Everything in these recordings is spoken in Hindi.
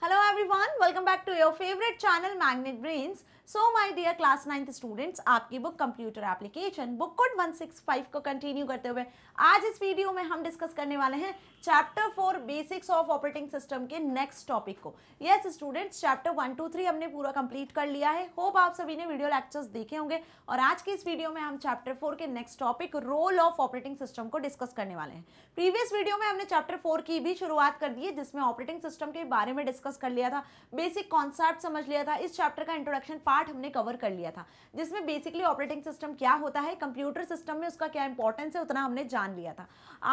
Hello everyone, welcome back to your favorite channel Magnet Brains. So my dear class ninth students आपकी book computer application book code 165 को कंटिन्यू करते हुए आज इस वीडियो में हम डिस्कस करने वाले हैं chapter four basics of operating system के नेक्स्ट टॉपिक को yes students chapter one two three हमने पूरा कंप्लीट कर लिया है होप आप सभी ने वीडियो लेक्चर्स देखे होंगे और आज की इस वीडियो में हम चैप्टर फोर के next topic role of operating system को डिस्कस करने वाले हैं प्रीवियस वीडियो में हमने चैप्टर फोर की भी शुरुआत कर दी है जिसमें ऑपरेटिंग सिस्टम के बारे में डिस्कस कर लिया था बेसिक कॉन्सेप्ट समझ लिया था इस चैप्टर का इंट्रोडक्शन पार्ट पार्ट हमने कवर कर लिया था जिसमें बेसिकली ऑपरेटिंग सिस्टम क्या होता है कंप्यूटर सिस्टम में उसका क्या इंपॉर्टेंस है उतना हमने जान लिया था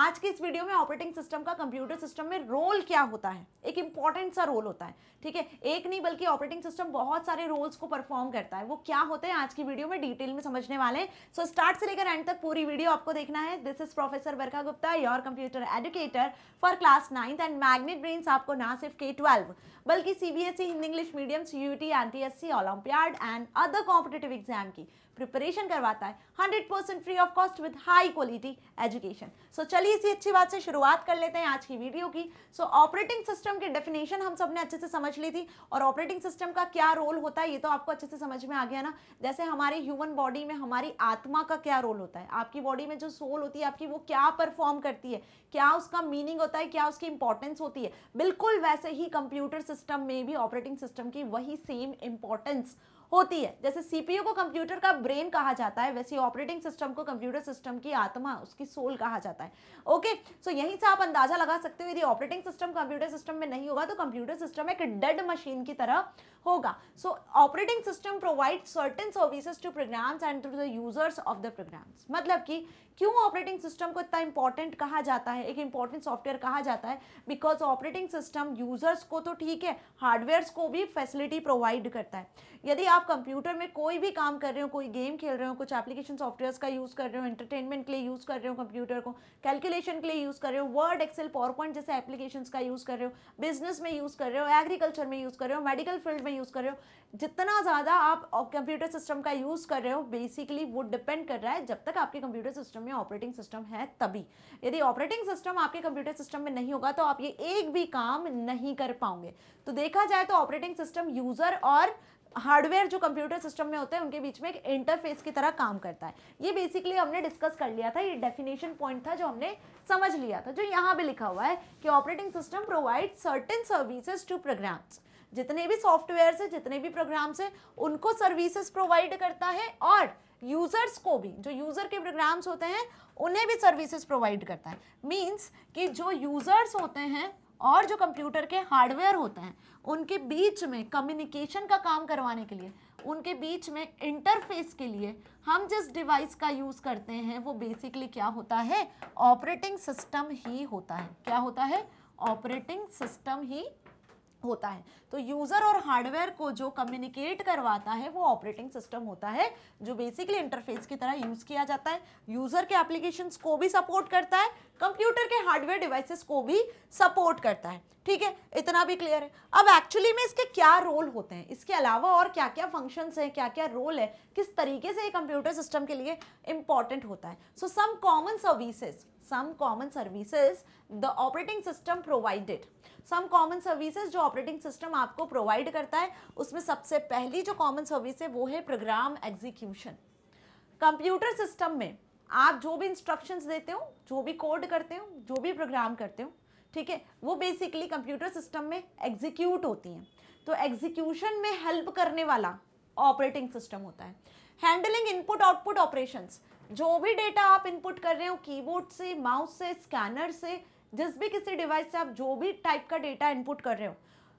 आज की इस वीडियो में ऑपरेटिंग सिस्टम का कंप्यूटर सिस्टम में रोल क्या होता है एक इंपॉर्टेंट सा रोल होता है ठीक है एक नहीं बल्कि ऑपरेटिंग सिस्टम बहुत सारे रोल्स को परफॉर्म करता है वो क्या होते हैं आज की वीडियो में डिटेल में समझने वाले हैं सो स्टार्ट से लेकर एंड तक पूरी वीडियो आपको देखना है this is professor Varka Gupta your computer educator for class ninth and Magnet Brains आपको ना सिर्फ के ट्वेल्व बल्कि CBSE Hindi English medium C U T N T S C olympiad board and other competitive exam की प्रिपरेशन करवाता है 100% percent free of cost with high quality education so चलिए इसी अच्छी बात से शुरुआत कर लेते हैं आज की वीडियो की सो ऑपरेटिंग सिस्टम की डेफिनेशन हम सबने अच्छे से समझ ली थी और ऑपरेटिंग सिस्टम का क्या रोल होता है ये तो आपको अच्छे से समझ में आ गया ना जैसे हमारे ह्यूमन बॉडी में हमारी आत्मा का क्या रोल होता है आपकी बॉडी में जो सोल होती है आपकी वो क्या परफॉर्म करती है क्या उसका मीनिंग होता है क्या उसकी इंपॉर्टेंस होती है बिल्कुल वैसे ही कंप्यूटर सिस्टम में भी ऑपरेटिंग सिस्टम की वही सेम इंपॉर्टेंस होती है जैसे सीपीयू को कंप्यूटर का ब्रेन कहा जाता है वैसे ऑपरेटिंग सिस्टम को कंप्यूटर सिस्टम की आत्मा उसकी सोल कहा जाता है ओके सो so यहीं से आप अंदाजा लगा सकते हो यदि ऑपरेटिंग सिस्टम कंप्यूटर सिस्टम में नहीं होगा तो कंप्यूटर सिस्टम एक डेड मशीन की तरह होगा so operating system provide certain services to programs and to the users of the programs मतलब कि क्यों ऑपरेटिंग सिस्टम को इतना इंपॉर्टेंट कहा जाता है एक इंपॉर्टेंट सॉफ्टवेयर कहा जाता है बिकॉज ऑपरेटिंग सिस्टम यूजर्स को तो ठीक है हार्डवेयर्स को भी फैसिलिटी प्रोवाइड करता है यदि आप कंप्यूटर में कोई भी काम कर रहे हो कोई गेम खेल रहे हो कुछ एप्लीकेशन सॉफ्टवेयर्स का यूज़ कर रहे हो एंटरटेनमेंट के लिए यूज़ कर रहे हो कंप्यूटर को कैलकुलेशन के लिए यूज़ कर रहे हो वर्ड एक्सेल पावर जैसे एप्लीकेशन का यूज़ कर रहे हो बिजनेस में यूज़ कर रहे हो एग्रीकल्चर में यूज़ कर रहे हो मेडिकल फील्ड में यूज़ कर रहे हो जितना ज़्यादा आप कंप्यूटर सिस्टम का यूज़ कर रहे हो बेसिकली वो डिपेंड कर रहा है जब तक आपके कंप्यूटर सिस्टम में ऑपरेटिंग सिस्टम है तभी यदि ऑपरेटिंग सिस्टम आपके कंप्यूटर सिस्टम में नहीं होगा तो आप ये एक भी काम नहीं कर पाओगे तो देखा जाए तो ऑपरेटिंग सिस्टम यूज़र और हार्डवेयर जो कंप्यूटर सिस्टम में होते हैं उनके बीच में एक इंटरफेस की तरह काम करता है ये बेसिकली हमने डिस्कस कर लिया था ये डेफिनेशन पॉइंट था जो हमने समझ लिया था जो यहाँ भी लिखा हुआ है कि operating system provide certain services to programs जितने भी सॉफ्टवेयर है जितने भी प्रोग्राम्स है उनको सर्विसेज प्रोवाइड करता है और यूज़र्स को भी जो यूज़र के प्रोग्राम्स होते हैं उन्हें भी सर्विसेज प्रोवाइड करता है मींस कि जो यूज़र्स होते हैं और जो कंप्यूटर के हार्डवेयर होते हैं उनके बीच में कम्युनिकेशन का काम करवाने के लिए उनके बीच में इंटरफेस के लिए हम जिस डिवाइस का यूज़ करते हैं वो बेसिकली क्या होता है ऑपरेटिंग सिस्टम ही होता है क्या होता है ऑपरेटिंग सिस्टम ही होता है तो यूज़र और हार्डवेयर को जो कम्युनिकेट करवाता है वो ऑपरेटिंग सिस्टम होता है जो बेसिकली इंटरफेस की तरह यूज़ किया जाता है यूज़र के एप्लीकेशन को भी सपोर्ट करता है कंप्यूटर के हार्डवेयर डिवाइसेस को भी सपोर्ट करता है ठीक है इतना भी क्लियर है अब एक्चुअली में इसके क्या रोल होते हैं इसके अलावा और क्या क्या फंक्शंस हैं क्या क्या रोल है किस तरीके से ये कंप्यूटर सिस्टम के लिए इंपॉर्टेंट होता है so some common services some common services the operating system provided some common services जो ऑपरेटिंग सिस्टम आपको प्रोवाइड करता है उसमें सबसे पहली जो कॉमन सर्विस है वो है प्रोग्राम एग्जीक्यूशन कंप्यूटर सिस्टम में आप जो भी इंस्ट्रक्शन देते हो जो भी कोड करते हो जो भी प्रोग्राम करते हो ठीक है वो बेसिकली कंप्यूटर सिस्टम में एग्जीक्यूट होती हैं तो एग्जीक्यूशन में हेल्प करने वाला ऑपरेटिंग सिस्टम होता है हैंडलिंग इनपुट आउटपुट ऑपरेशंस जो भी डेटा आप इनपुट कर रहे हो कीबोर्ड से माउस से स्कैनर से जिस भी किसी डिवाइस से आप जो भी टाइप का डेटा इनपुट कर रहे हो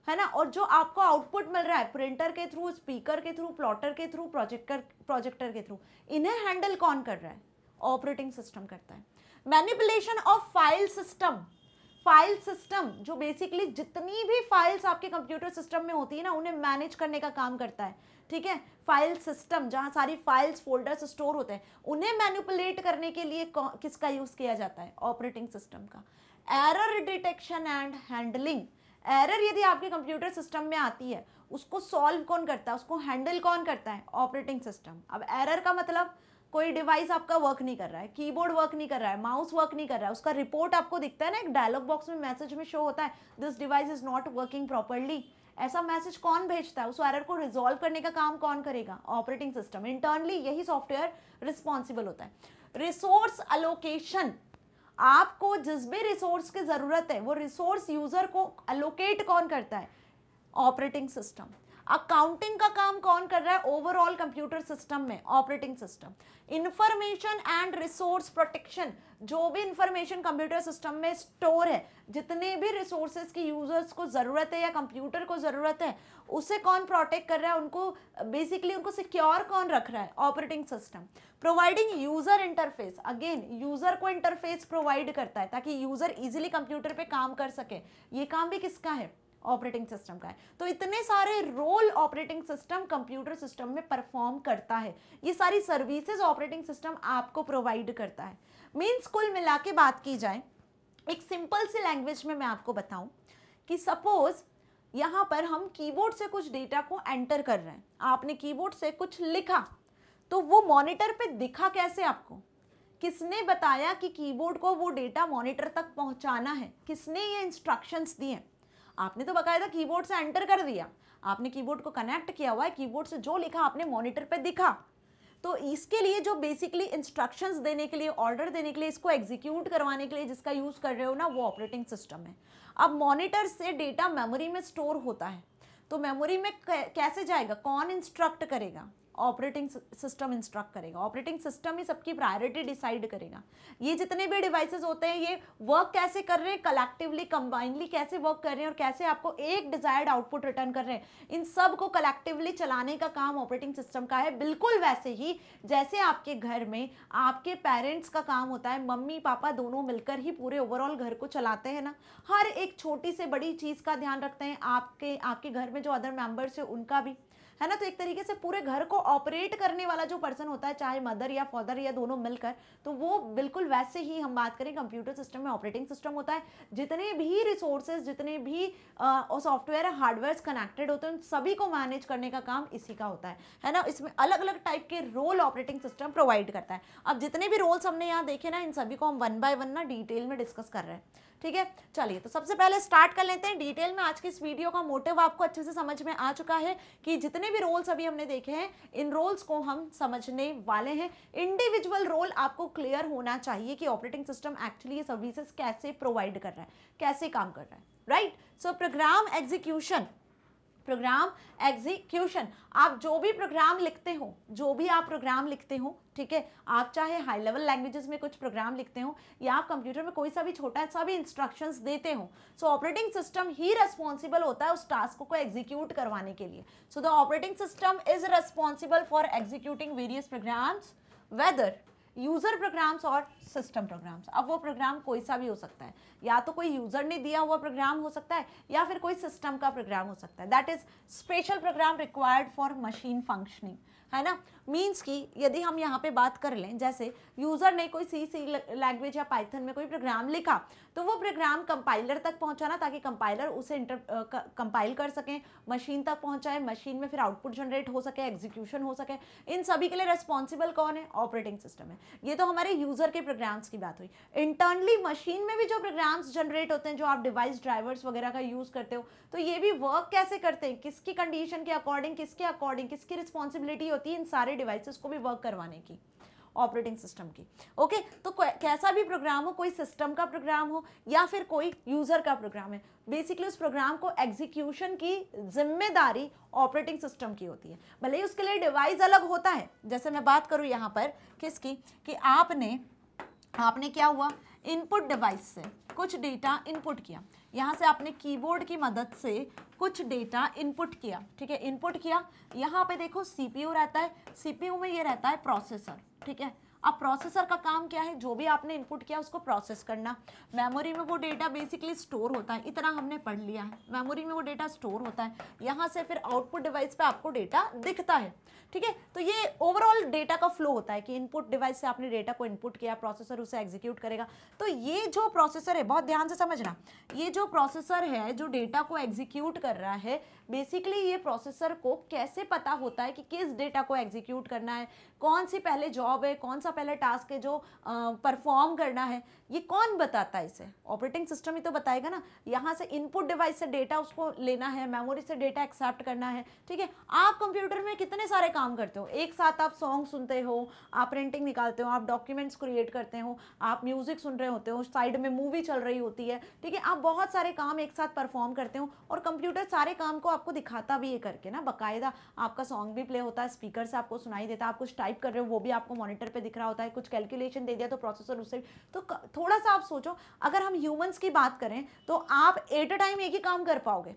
है ना और जो आपको आउटपुट मिल रहा है प्रिंटर के थ्रू स्पीकर के थ्रू प्लॉटर के थ्रू प्रोजेक्टर प्रोजेक्टर के थ्रू इन्हें हैंडल कौन कर रहा है ऑपरेटिंग सिस्टम करता है manipulation of file system file system जो बेसिकली जितनी भी फाइल्स आपके कंप्यूटर सिस्टम में होती है ना उन्हें मैनेज करने का काम करता है ठीक है फाइल सिस्टम जहाँ सारी फाइल्स फोल्डर्स स्टोर होते हैं उन्हें मैनिपुलेट करने के लिए किसका यूज़ किया जाता है ऑपरेटिंग सिस्टम का error detection and handling error यदि आपके कंप्यूटर सिस्टम में आती है उसको सॉल्व कौन करता है उसको हैंडल कौन करता है ऑपरेटिंग सिस्टम अब एरर का मतलब कोई डिवाइस आपका वर्क नहीं कर रहा है कीबोर्ड वर्क नहीं कर रहा है माउस वर्क नहीं कर रहा है उसका रिपोर्ट आपको दिखता है ना एक डायलॉग बॉक्स में मैसेज में शो होता है this device is not working properly ऐसा मैसेज कौन भेजता है उस एरर को रिजॉल्व करने का काम कौन करेगा ऑपरेटिंग सिस्टम इंटरनली यही सॉफ्टवेयर रिस्पॉन्सिबल होता है रिसोर्स अलोकेशन आपको जिस भी रिसोर्स की ज़रूरत है वो रिसोर्स यूज़र को अलोकेट कौन करता है ऑपरेटिंग सिस्टम अकाउंटिंग का काम कौन कर रहा है ओवरऑल कंप्यूटर सिस्टम में operating system information and resource protection जो भी इंफॉर्मेशन कंप्यूटर सिस्टम में स्टोर है जितने भी रिसोर्सेज की यूजर्स को ज़रूरत है या कंप्यूटर को ज़रूरत है उसे कौन प्रोटेक्ट कर रहा है उनको बेसिकली उनको सिक्योर कौन रख रहा है operating system providing user interface again user को इंटरफेस प्रोवाइड करता है ताकि यूज़र इजिली कंप्यूटर पर काम कर सके ये काम भी किसका है ऑपरेटिंग सिस्टम का है तो इतने सारे role operating system computer system में परफॉर्म करता है ये सारी सर्विसेज ऑपरेटिंग सिस्टम आपको प्रोवाइड करता है मीन्स कुल मिला के बात की जाए एक सिंपल सी लैंग्वेज में मैं आपको बताऊं कि सपोज़ यहाँ पर हम कीबोर्ड से कुछ डेटा को एंटर कर रहे हैं आपने कीबोर्ड से कुछ लिखा तो वो मॉनिटर पे दिखा कैसे आपको किसने बताया कि कीबोर्ड को वो डेटा मॉनिटर तक पहुँचाना है किसने ये इंस्ट्रक्शंस दिए हैं आपने तो बाकायदा कीबोर्ड से एंटर कर दिया आपने कीबोर्ड को कनेक्ट किया हुआ है कीबोर्ड से जो लिखा आपने मॉनिटर पे दिखा तो इसके लिए जो बेसिकली इंस्ट्रक्शंस देने के लिए ऑर्डर देने के लिए इसको एग्जीक्यूट करवाने के लिए जिसका यूज़ कर रहे हो ना वो ऑपरेटिंग सिस्टम है अब मॉनिटर से डेटा मेमोरी में स्टोर होता है तो मेमोरी में कैसे जाएगा कौन इंस्ट्रक्ट करेगा ऑपरेटिंग सिस्टम इंस्ट्रक्ट करेगा ऑपरेटिंग सिस्टम ही सबकी प्रायोरिटी डिसाइड करेगा ये जितने भी डिवाइसेस होते हैं ये वर्क कैसे कर रहे हैं कलेक्टिवली कंबाइनली कैसे वर्क कर रहे हैं और कैसे आपको एक डिजायर्ड आउटपुट रिटर्न कर रहे हैं इन सब को कलेक्टिवली चलाने का काम ऑपरेटिंग सिस्टम का है बिल्कुल वैसे ही जैसे आपके घर में आपके पेरेंट्स का काम होता है मम्मी पापा दोनों मिलकर ही पूरे ओवरऑल घर को चलाते हैं ना हर एक छोटी से बड़ी चीज़ का ध्यान रखते हैं आपके आपके घर में जो अदर मेम्बर्स है उनका भी है ना तो एक तरीके से पूरे घर को ऑपरेट करने वाला जो पर्सन होता है चाहे मदर या फादर या दोनों मिलकर तो वो बिल्कुल वैसे ही हम बात करें कंप्यूटर सिस्टम में ऑपरेटिंग सिस्टम होता है जितने भी रिसोर्सेज जितने भी सॉफ्टवेयर हार्डवेयर कनेक्टेड होते हैं उन सभी को मैनेज करने का काम इसी का होता है है ना इसमें अलग अलग टाइप के रोल ऑपरेटिंग सिस्टम प्रोवाइड करता है अब जितने भी रोल्स हमने यहाँ देखे ना इन सभी को हम वन बाय वन ना डिटेल में डिस्कस कर रहे हैं ठीक है चलिए तो सबसे पहले स्टार्ट कर लेते हैं डिटेल में आज के इस वीडियो का मोटिव आपको अच्छे से समझ में आ चुका है कि जितने भी रोल्स अभी हमने देखे हैं इन रोल्स को हम समझने वाले हैं इंडिविजुअल रोल आपको क्लियर होना चाहिए कि ऑपरेटिंग सिस्टम एक्चुअली ये सर्विसेज कैसे प्रोवाइड कर रहा है कैसे काम कर रहा है right so program execution program execution आप जो भी प्रोग्राम लिखते हो जो भी आप प्रोग्राम लिखते हो ठीक है आप चाहे हाई लेवल लैंग्वेजेस में कुछ प्रोग्राम लिखते हो या आप कंप्यूटर में कोई सा भी छोटा सा भी इंस्ट्रक्शंस देते हो सो ऑपरेटिंग सिस्टम ही रेस्पॉन्सिबल होता है उस टास्क को एग्जीक्यूट करवाने के लिए so the operating system is responsible for executing various programs whether user programs और सिस्टम प्रोग्राम्स अब वो प्रोग्राम कोई सा भी हो सकता है या तो कोई यूज़र ने दिया हुआ प्रोग्राम हो सकता है या फिर कोई सिस्टम का प्रोग्राम हो सकता है that is special program required for machine functioning है ना मीन्स कि यदि हम यहाँ पे बात कर लें जैसे यूज़र ने कोई सी सी लैंग्वेज या पाइथन में कोई प्रोग्राम लिखा तो वो प्रोग्राम कंपाइलर तक पहुंचाना ताकि कंपाइलर उसे कंपाइल कर सकें मशीन तक पहुंचाए मशीन में फिर आउटपुट जनरेट हो सके एग्जीक्यूशन हो सके इन सभी के लिए रेस्पॉन्सिबल कौन है ऑपरेटिंग सिस्टम है ये तो हमारे यूज़र के प्रोग्राम्स की बात हुई इंटरनली मशीन में भी जो प्रोग्राम्स जनरेट होते हैं जो आप डिवाइस ड्राइवर्स वगैरह का यूज़ करते हो तो ये भी वर्क कैसे करते हैं किसकी कंडीशन के अकॉर्डिंग किसके अकॉर्डिंग किसकी रिस्पॉन्सिबिलिटी होती है इन सारे डिवाइसेस को भी वर्क करवाने की ऑपरेटिंग सिस्टम की ओके तो कैसा भी प्रोग्राम हो कोई सिस्टम का प्रोग्राम हो या फिर कोई यूज़र का प्रोग्राम है बेसिकली उस प्रोग्राम को एग्जीक्यूशन की जिम्मेदारी ऑपरेटिंग सिस्टम की होती है भले ही उसके लिए डिवाइस अलग होता है जैसे मैं बात करूँ यहाँ पर किसकी कि आपने आपने क्या हुआ इनपुट डिवाइस से कुछ डेटा इनपुट किया यहाँ से आपने कीबोर्ड की मदद से कुछ डेटा इनपुट किया ठीक है इनपुट किया यहाँ पे देखो सीपीयू रहता है सीपीयू में ये रहता है प्रोसेसर ठीक है अब प्रोसेसर का काम क्या है जो भी आपने इनपुट किया उसको प्रोसेस करना मेमोरी में वो डेटा बेसिकली स्टोर होता है इतना हमने पढ़ लिया है मेमोरी में वो डेटा स्टोर होता है यहाँ से फिर आउटपुट डिवाइस पे आपको डेटा दिखता है ठीक है तो ये ओवरऑल डेटा का फ्लो होता है कि इनपुट डिवाइस से आपने डेटा को इनपुट किया प्रोसेसर उसे एग्जीक्यूट करेगा तो ये जो प्रोसेसर है बहुत ध्यान से समझना ये जो प्रोसेसर है जो डेटा को एग्जीक्यूट कर रहा है बेसिकली ये प्रोसेसर को कैसे पता होता है कि किस डेटा को एग्जीक्यूट करना है कौन सी पहले जॉब है कौन सा पहले टास्क है जो परफॉर्म करना है ये कौन बताता है इसे ऑपरेटिंग सिस्टम ही तो बताएगा ना यहाँ से इनपुट डिवाइस से डेटा उसको लेना है मेमोरी से डेटा एक्सेप्ट करना है ठीक है आप कंप्यूटर में कितने सारे काम करते हो एक साथ आप सॉन्ग सुनते हो आप प्रिंटिंग निकालते हो आप डॉक्यूमेंट्स क्रिएट करते हो आप म्यूजिक सुन रहे होते हो साइड में मूवी चल रही होती है ठीक है आप बहुत सारे काम एक साथ परफॉर्म करते हो और कंप्यूटर सारे काम को आपको दिखाता भी है करके ना बकायदा आपका सॉन्ग भी प्ले होता है स्पीकर से आपको सुनाई देता है आप कुछ टाइप कर रहे हो वो भी आपको मॉनिटर पे दिख रहा होता है कुछ कैलकुलेशन दे दिया तो प्रोसेसर उससे तो थोड़ा सा आप सोचो अगर हम ह्यूमन्स की बात करें तो आप एट अ टाइम एक ही काम कर पाओगे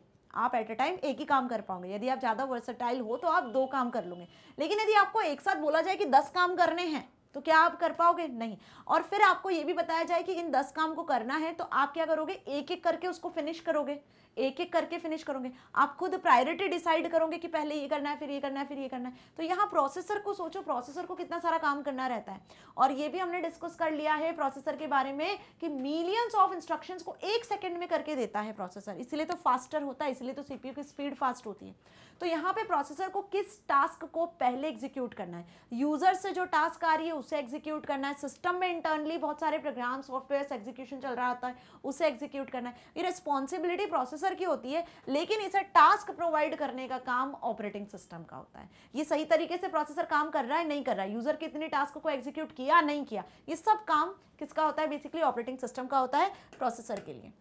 आप एट अ टाइम एक ही काम कर पाओगे यदि आप ज़्यादा वर्सटाइल हो तो आप दो काम कर लोगे लेकिन यदि आपको एक साथ बोला जाए कि दस काम करने हैं तो क्या आप कर पाओगे नहीं और फिर आपको ये भी बताया जाए कि इन दस काम को करना है तो आप क्या करोगे एक एक करके उसको फिनिश करोगे एक एक करके फिनिश करोगे आप खुद प्रायोरिटी डिसाइड करोगे कि पहले ये करना है फिर ये करना है फिर ये करना है तो यहाँ प्रोसेसर को सोचो प्रोसेसर को कितना सारा काम करना रहता है और ये भी हमने डिस्कस कर लिया है प्रोसेसर के बारे में कि मिलियंस ऑफ इंस्ट्रक्शन को एक सेकेंड में करके देता है प्रोसेसर इसलिए तो फास्टर होता है इसलिए तो सीपीयू की स्पीड फास्ट होती है तो यहाँ पे प्रोसेसर को किस टास्क को पहले एग्जीक्यूट करना है यूजर से जो टास्क आ रही है उसे एग्जीक्यूट करना है सिस्टम में इंटरनली बहुत सारे प्रोग्राम सॉफ्टवेयर एग्जीक्यूशन चल रहा होता है उसे एग्जीक्यूट करना है ये रिस्पॉन्सिबिलिटी प्रोसेसर यूजर की होती है लेकिन इसे टास्क प्रोवाइड करने का काम ऑपरेटिंग सिस्टम का होता है ये सही तरीके से प्रोसेसर काम कर रहा है नहीं कर रहा है यूजर कितने टास्क को एग्जीक्यूट किया नहीं किया ये सब काम किसका होता है बेसिकली ऑपरेटिंग सिस्टम का होता है प्रोसेसर के लिए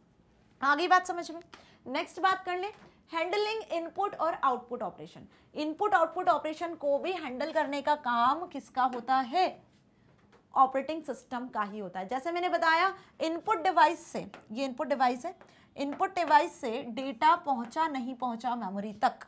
आगे बात समझ में नेक्स्ट बात कर ले हैंडलिंग इनपुट और output operation input output operation को भी हैंडल करने का काम किसका होता है ऑपरेटिंग सिस्टम का ही होता है जैसे मैंने बताया इनपुट डिवाइस से ये इनपुट डिवाइस है इनपुट डिवाइस से डेटा पहुंचा नहीं पहुंचा मेमोरी तक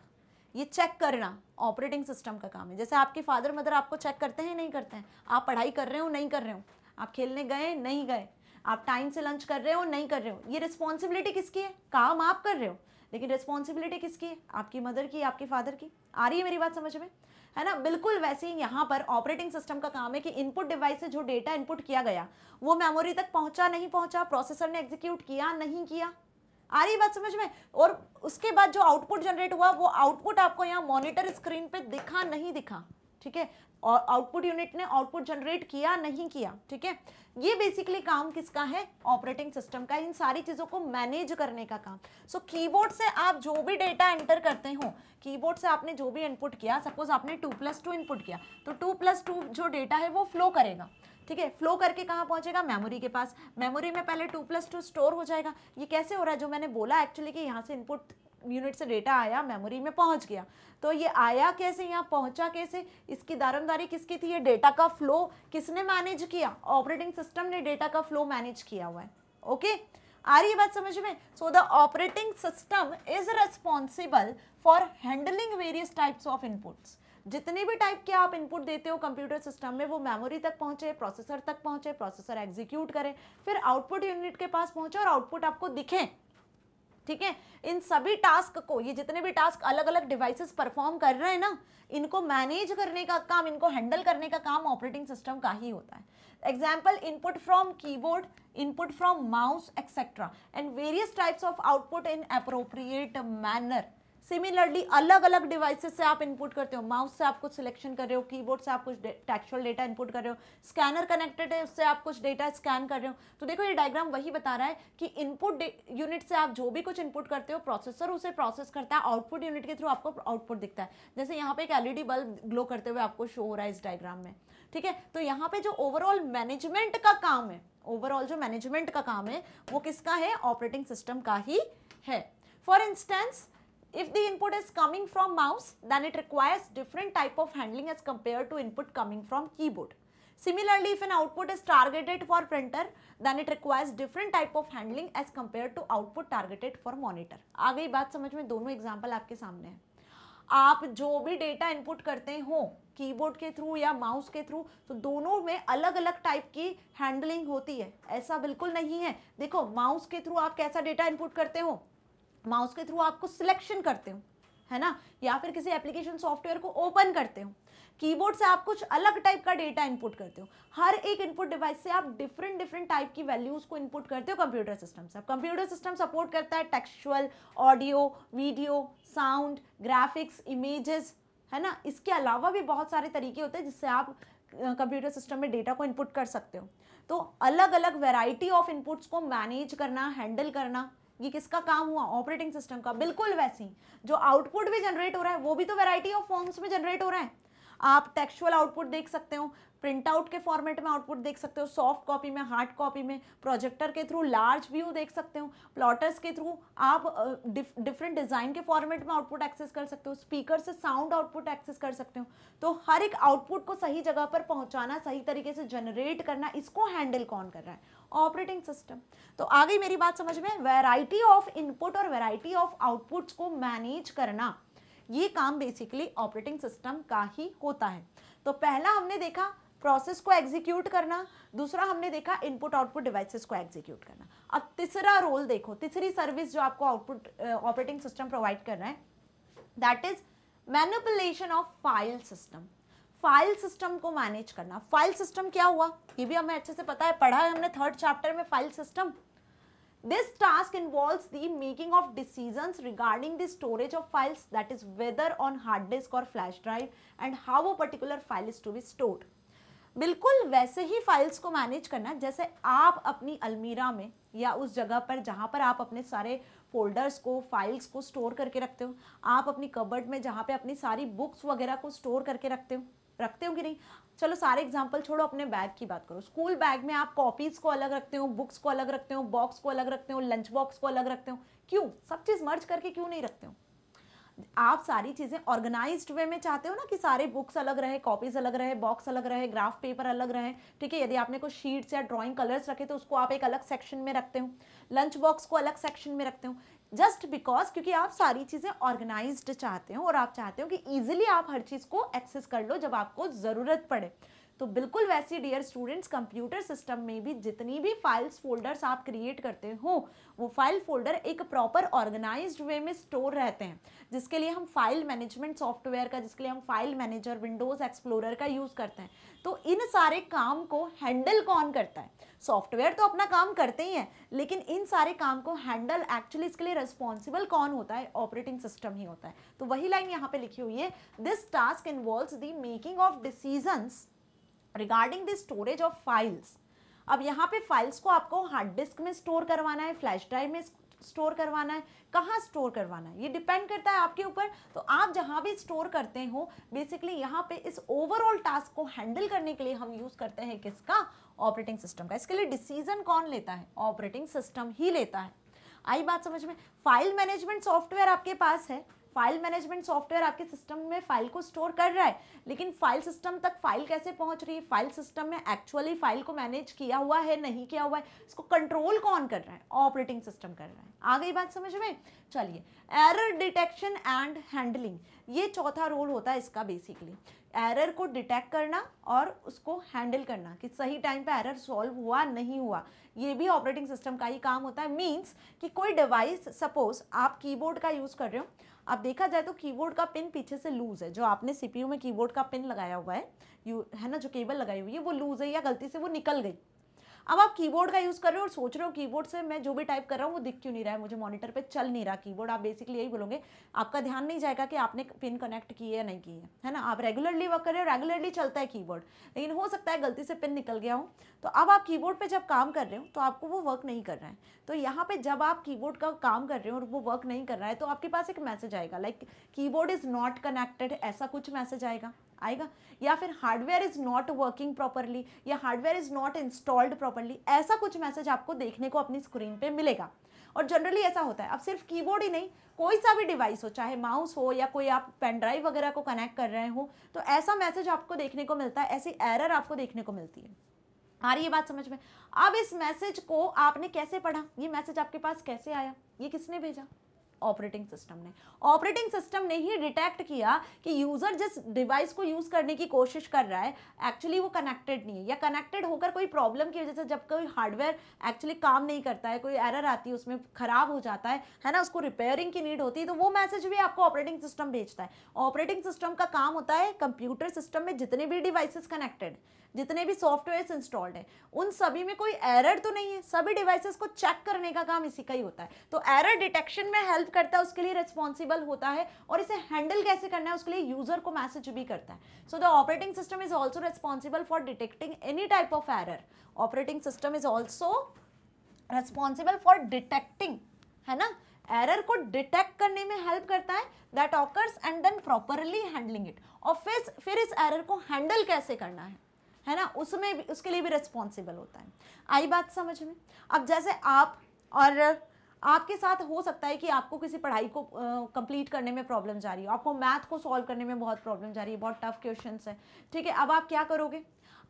ये चेक करना ऑपरेटिंग सिस्टम का काम है जैसे आपके फादर मदर आपको चेक करते हैं नहीं करते हैं आप पढ़ाई कर रहे हो नहीं कर रहे हो आप खेलने गए नहीं गए आप टाइम से लंच कर रहे हो नहीं कर रहे हो ये रिस्पॉन्सिबिलिटी किसकी है काम आप कर रहे हो लेकिन रिस्पॉन्सिबिलिटी किसकी है आपकी मदर की आपके फादर की आ रही है मेरी बात समझ में है ना बिल्कुल वैसे ही यहाँ पर ऑपरेटिंग सिस्टम का काम है कि इनपुट डिवाइस से जो डेटा इनपुट किया गया वो मेमोरी तक पहुँचा नहीं पहुँचा प्रोसेसर ने एग्जीक्यूट किया नहीं किया आ रही बात समझ में और उसके बाद जो आउटपुट जनरेट हुआ वो आउटपुट आपको यहाँ मॉनिटर स्क्रीन पे दिखा नहीं दिखा ठीक है और आउटपुट यूनिट ने आउटपुट जनरेट किया नहीं किया ठीक है ये बेसिकली काम किसका है ऑपरेटिंग सिस्टम का इन सारी चीज़ों को मैनेज करने का काम सो so, कीबोर्ड से आप जो भी डेटा एंटर करते हो कीबोर्ड से आपने जो भी इनपुट किया सपोज आपने टू प्लस टू इनपुट किया तो टू प्लस टू जो डेटा है वो फ्लो करेगा ठीक है फ्लो करके कहाँ पहुँचेगा मेमोरी के पास मेमोरी में पहले टू प्लस टू स्टोर हो जाएगा ये कैसे हो रहा है जो मैंने बोला एक्चुअली कि यहाँ से इनपुट यूनिट से डेटा आया मेमोरी में पहुंच गया तो ये आया कैसे यहाँ पहुंचा कैसे इसकी दारमदारी किसकी थी ये डेटा का फ्लो किसने मैनेज किया ऑपरेटिंग सिस्टम ने डेटा का फ्लो मैनेज किया हुआ है ओके आ रही है बात समझ में so the operating system is responsible for handling various types of inputs जितने भी टाइप के आप इनपुट देते हो कंप्यूटर सिस्टम में वो मेमोरी तक पहुंचे प्रोसेसर तक पहुंचे प्रोसेसर एग्जीक्यूट करें फिर आउटपुट यूनिट के पास पहुंचे और आउटपुट आपको दिखे ठीक है इन सभी टास्क को ये जितने भी टास्क अलग अलग डिवाइसेस परफॉर्म कर रहे हैं ना इनको मैनेज करने का काम इनको हैंडल करने का काम ऑपरेटिंग सिस्टम का ही होता है example input from keyboard input from mouse etcetera and various types of output in appropriate manner similarly अलग अलग डिवाइसेस से आप इनपुट करते हो माउस से आप कुछ सिलेक्शन कर रहे हो कीबोर्ड से आप कुछ टेक्चुअल डेटा इनपुट कर रहे हो स्कैनर कनेक्टेड है उससे आप कुछ डेटा स्कैन कर रहे हो तो देखो ये डायग्राम वही बता रहा है कि इनपुट यूनिट से आप जो भी कुछ इनपुट करते हो प्रोसेसर उसे प्रोसेस करता है आउटपुट यूनिट के थ्रू आपको आउटपुट दिखता है जैसे यहाँ पे एक एलईडी बल्ब ग्लो करते हुए आपको शो हो रहा है इस डायग्राम में ठीक है तो यहाँ पे जो ओवरऑल मैनेजमेंट का काम है ओवरऑल जो मैनेजमेंट का काम है वो किसका है ऑपरेटिंग सिस्टम का ही है for instance if the input is coming from mouse, then it requires different type of handling as compared to input coming from keyboard. Similarly, if an output is targeted for printer, then it requires different type of handling as compared to output targeted for monitor. आ गई बात समझ में दोनों एग्जाम्पल आपके सामने है आप जो भी डेटा इनपुट करते हो कीबोर्ड के थ्रू या माउस के थ्रू तो दोनों में अलग अलग टाइप की हैंडलिंग होती है ऐसा बिल्कुल नहीं है देखो माउस के थ्रू आप कैसा डेटा इनपुट करते हो माउस के थ्रू आपको सिलेक्शन करते हो है ना या फिर किसी एप्लीकेशन सॉफ्टवेयर को ओपन करते हो कीबोर्ड से आप कुछ अलग टाइप का डेटा इनपुट करते हो हर एक इनपुट डिवाइस से आप डिफरेंट डिफरेंट टाइप की वैल्यूज को इनपुट करते हो कंप्यूटर सिस्टम से कंप्यूटर सिस्टम सपोर्ट करता है textual audio video sound graphics images है ना इसके अलावा भी बहुत सारे तरीके होते हैं जिससे आप कंप्यूटर सिस्टम में डेटा को इनपुट कर सकते हो तो अलग अलग वेराइटी ऑफ इनपुट्स को मैनेज करना हैंडल करना ये किसका काम हुआ ऑपरेटिंग सिस्टम का बिल्कुल वैसे ही जो आउटपुट भी जनरेट हो रहा है वो भी तो वेराइटी ऑफ फॉर्म्स में जनरेट हो रहा है आप टेक्सुअल आउटपुट देख सकते हो प्रिंट आउट के फॉर्मेट में आउटपुट देख सकते हो सॉफ्ट कॉपी में हार्ड कॉपी में प्रोजेक्टर के थ्रू लार्ज व्यू देख सकते हो प्लॉटर्स के थ्रू आप डिफरेंट डिज़ाइन के फॉर्मेट में आउटपुट एक्सेस कर सकते हो स्पीकर से साउंड आउटपुट एक्सेस कर सकते हो तो हर एक आउटपुट को सही जगह पर पहुंचाना सही तरीके से जनरेट करना इसको हैंडल कौन कर रहा है ऑपरेटिंग सिस्टम तो आ गई मेरी बात समझ में वेराइटी ऑफ इनपुट और वेराइटी ऑफ आउटपुट्स को मैनेज करना ये काम बेसिकली ऑपरेटिंग सिस्टम का ही होता है तो पहला हमने देखा प्रोसेस को एग्जीक्यूट करना दूसरा हमने देखा इनपुट आउटपुट डिवाइसेस को एग्जीक्यूट करना अब तीसरा रोल देखो तीसरी सर्विस जो आपको आउटपुट ऑपरेटिंग सिस्टम प्रोवाइड कर रहा है that is manipulation of file system file system को मैनेज करना फाइल सिस्टम क्या हुआ ये भी हमें अच्छे से पता है पढ़ा है हमने थर्ड चैप्टर में file system This task involves the making of decisions regarding the storage of files that is whether on hard disk or flash drive and how a particular file is to be stored. बिल्कुल वैसे ही फाइल्स को मैनेज करना जैसे आप अपनी अलमीरा में या उस जगह पर जहाँ पर आप अपने सारे फोल्डर्स को फाइल्स को स्टोर करके रखते हो आप अपनी कबर्ड में जहाँ पे अपनी सारी बुक्स वगैरह को स्टोर करके रखते हो रखते हो कि नहीं चलो सारे एग्जाम्पल छोड़ो अपने बैग की बात करो स्कूल बैग में आप कॉपीज़ को अलग रखते हो बुक्स को अलग रखते हो बॉक्स को अलग रखते हो लंच बॉक्स को अलग रखते हो क्यों सब चीज़ मर्ज करके क्यों नहीं रखते हो आप सारी चीज़ें ऑर्गेनाइज वे में चाहते हो ना कि सारे बुक्स अलग रहे कॉपीज अलग रहे बॉक्स अलग रहे ग्राफ पेपर अलग रहे ठीक है यदि आपने कुछ शीट्स या ड्राइंग कलर्स रखे तो उसको आप एक अलग सेक्शन में रखते हो लंच बॉक्स को अलग सेक्शन में रखते हो जस्ट बिकॉज क्योंकि आप सारी चीज़ें ऑर्गेनाइज चाहते हो और आप चाहते हो कि ईजिली आप हर चीज़ को एक्सेस कर लो जब आपको ज़रूरत पड़े तो बिल्कुल वैसे डियर स्टूडेंट्स कंप्यूटर सिस्टम में भी जितनी भी फाइल्स फोल्डर्स आप क्रिएट करते हो वो फाइल फोल्डर एक प्रॉपर ऑर्गेनाइज्ड वे में स्टोर रहते हैं जिसके लिए हम फाइल मैनेजमेंट सॉफ्टवेयर का जिसके लिए हम फाइल मैनेजर विंडोज़ एक्सप्लोरर का यूज़ करते हैं तो इन सारे काम को हैंडल कौन करता है सॉफ्टवेयर तो अपना काम करते ही हैं लेकिन इन सारे काम को हैंडल एक्चुअली इसके लिए रिस्पॉन्सिबल कौन होता है ऑपरेटिंग सिस्टम ही होता है तो वही लाइन यहाँ पे लिखी हुई है this task involve the making of decisions regarding the storage of files अब यहाँ पे फाइल्स को आपको हार्ड डिस्क में स्टोर करवाना है फ्लैश ड्राइव में स्टोर करवाना है कहाँ स्टोर करवाना है ये डिपेंड करता है आपके ऊपर तो आप जहाँ भी स्टोर करते हो बेसिकली यहाँ पे इस ओवरऑल टास्क को हैंडल करने के लिए हम यूज़ करते हैं किसका ऑपरेटिंग सिस्टम का इसके लिए डिसीजन कौन लेता है ऑपरेटिंग सिस्टम ही लेता है आई बात समझ में फाइल मैनेजमेंट सॉफ्टवेयर आपके पास है फाइल मैनेजमेंट सॉफ्टवेयर आपके सिस्टम में फाइल को स्टोर कर रहा है लेकिन फाइल सिस्टम तक फाइल कैसे पहुंच रही है फाइल सिस्टम में एक्चुअली फाइल को मैनेज किया हुआ है नहीं किया हुआ है इसको कंट्रोल कौन कर रहा है ऑपरेटिंग सिस्टम कर रहा है आ गई बात समझ में चलिए एरर डिटेक्शन एंड हैंडलिंग ये चौथा रोल होता है इसका बेसिकली एरर को डिटेक्ट करना और उसको हैंडल करना कि सही टाइम पे एरर सॉल्व हुआ नहीं हुआ ये भी ऑपरेटिंग सिस्टम का ही काम होता है मींस कि कोई डिवाइस सपोज आप कीबोर्ड का यूज़ कर रहे हो अब देखा जाए तो कीबोर्ड का पिन पीछे से लूज़ है जो आपने सीपीयू में कीबोर्ड का पिन लगाया हुआ है यू है ना जो केबल लगाई हुई है वो लूज़ है या गलती से वो निकल गई अब आप कीबोर्ड का यूज़ कर रहे हो और सोच रहे हो कीबोर्ड से मैं जो भी टाइप कर रहा हूँ वो दिख क्यों नहीं रहा है मुझे मॉनिटर पर चल नहीं रहा कीबोर्ड आप बेसिकली यही बोलोगे आपका ध्यान नहीं जाएगा कि आपने पिन कनेक्ट किए या नहीं की है ना आप रेगुलरली वर्क कर रहे हो रेगुलरली चलता है कीबोर्ड लेकिन हो सकता है गलती से पिन निकल गया हो तो अब आप कीबोर्ड पर जब काम कर रहे हो तो आपको वो वर्क नहीं कर रहा है तो यहाँ पे जब आप कीबोर्ड का काम कर रहे हो और वो वर्क नहीं कर रहा है तो आपके पास एक मैसेज आएगा like keyboard is not connected ऐसा कुछ मैसेज आएगा आएगा या फिर hardware is not working properly या hardware is not installed properly ऐसा कुछ मैसेज आपको देखने को अपनी स्क्रीन पे मिलेगा और जनरली ऐसा होता है अब सिर्फ कीबोर्ड ही नहीं कोई सा भी डिवाइस हो चाहे माउस हो या कोई आप पेन ड्राइव वगैरह को कनेक्ट कर रहे हो तो ऐसा मैसेज आपको देखने को मिलता है ऐसी एरर आपको देखने को मिलती है आ रही है बात समझ में अब इस मैसेज को आपने कैसे पढ़ा ये मैसेज आपके पास कैसे आया ये किसने भेजा ऑपरेटिंग सिस्टम ने ऑपरेटिंग सिस्टम ने ही डिटेक्ट किया कि यूज़र जिस डिवाइस को यूज़ करने की कोशिश कर रहा है एक्चुअली वो कनेक्टेड नहीं है या कनेक्टेड होकर कोई प्रॉब्लम की वजह से जब कोई हार्डवेयर एक्चुअली काम नहीं करता है कोई एरर आती है उसमें ख़राब हो जाता है है ना उसको रिपेयरिंग की नीड होती है तो वो मैसेज भी आपको ऑपरेटिंग सिस्टम भेजता है ऑपरेटिंग सिस्टम का काम होता है कंप्यूटर सिस्टम में जितने भी डिवाइसेस कनेक्टेड जितने भी सॉफ्टवेयर इंस्टॉल्ड है उन सभी में कोई एरर तो नहीं है सभी डिवाइसेस को चेक करने का काम इसी का ही होता है तो एरर डिटेक्शन में हेल्प करता है उसके लिए रिस्पॉन्सिबल होता है और इसे हैंडल कैसे करना है उसके लिए यूजर को मैसेज भी करता है so the operating system is also responsible for detecting any type of error operating system is also responsible for detecting है ना एरर को डिटेक्ट करने में हेल्प करता है that occurs and then properly handling it और फिर फिर इस एरर को हैंडल कैसे करना है है ना उसमें भी उसके लिए भी रिस्पॉन्सिबल होता है आई बात समझ में अब जैसे आप और आपके साथ हो सकता है कि आपको किसी पढ़ाई को कंप्लीट uh, करने में प्रॉब्लम जा रही है आपको मैथ को सॉल्व करने में बहुत प्रॉब्लम जा रही है बहुत टफ क्वेश्चन है ठीक है अब आप क्या करोगे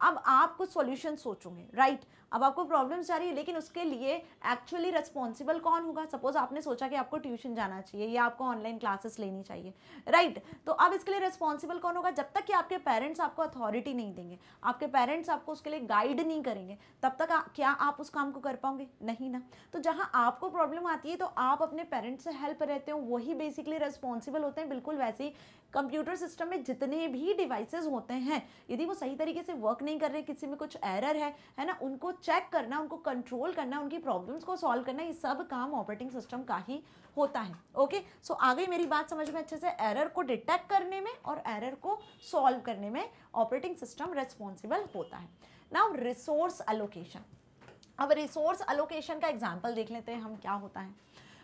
अब आप कुछ सॉल्यूशन सोचोगे राइट right? अब आपको प्रॉब्लम्स जा रही है लेकिन उसके लिए एक्चुअली रेस्पॉन्सिबल कौन होगा सपोज आपने सोचा कि आपको ट्यूशन जाना चाहिए या आपको ऑनलाइन क्लासेस लेनी चाहिए राइट right? तो अब इसके लिए रिस्पॉन्सिबल कौन होगा जब तक कि आपके पेरेंट्स आपको अथॉरिटी नहीं देंगे आपके पेरेंट्स आपको उसके लिए गाइड नहीं करेंगे तब तक आ, क्या आप उस काम को कर पाओगे नहीं ना तो जहाँ आपको प्रॉब्लम आती है तो आप अपने पेरेंट्स से हेल्प रहते हो वही बेसिकली रिस्पॉन्सिबल होते हैं बिल्कुल वैसे ही कंप्यूटर सिस्टम में जितने भी डिवाइसेज होते हैं यदि वो सही तरीके से वर्क नहीं कर रहे किसी में कुछ एरर है है ना उनको चेक करना उनको कंट्रोल करना उनकी प्रॉब्लम्स को सॉल्व करना ये सब काम ऑपरेटिंग सिस्टम का ही होता है ओके सो आ गई मेरी बात समझ में अच्छे से एरर को डिटेक्ट करने में और एरर को सॉल्व करने में ऑपरेटिंग सिस्टम रेस्पॉन्सिबल होता है नाउ रिसोर्स अलोकेशन अब रिसोर्स अलोकेशन का एग्जाम्पल देख लेते हैं हम क्या होता है